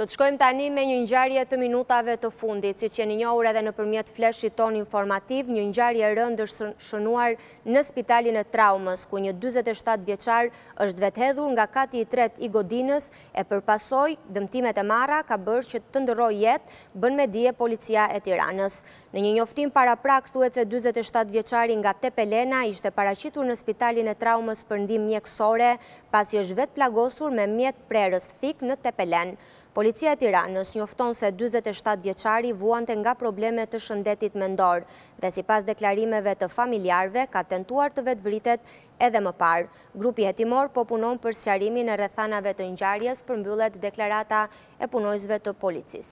Do të shkojmë tani me një njarje të minutave të fundit, si që një njohur edhe në përmjet fleshi ton informativ, një njarje rëndër shënuar në spitalin e traumës, ku një 27 vjeqar është vethedhur nga kati i tret i godinës, e përpasoj dëmtimet e mara ka bërë që të ndëroj jetë bën me dje policia e tiranës. Në një njoftim para prak, thuet se 27 vjeqari nga Tepelena ishte paracitur në spitalin e traumës për ndim mjekësore, pas i është vet plagosur me mjet prerës thik në Tepelenë. Policia e Tiranës njofton se 27 djeqari vuante nga problemet të shëndetit mendor dhe si pas deklarimeve të familjarve ka tentuar të vetë vritet edhe më parë. Grupi jetimor po punon për sëqarimin e rethanave të njëjarjes për mbyllet deklarata e punojzve të policis.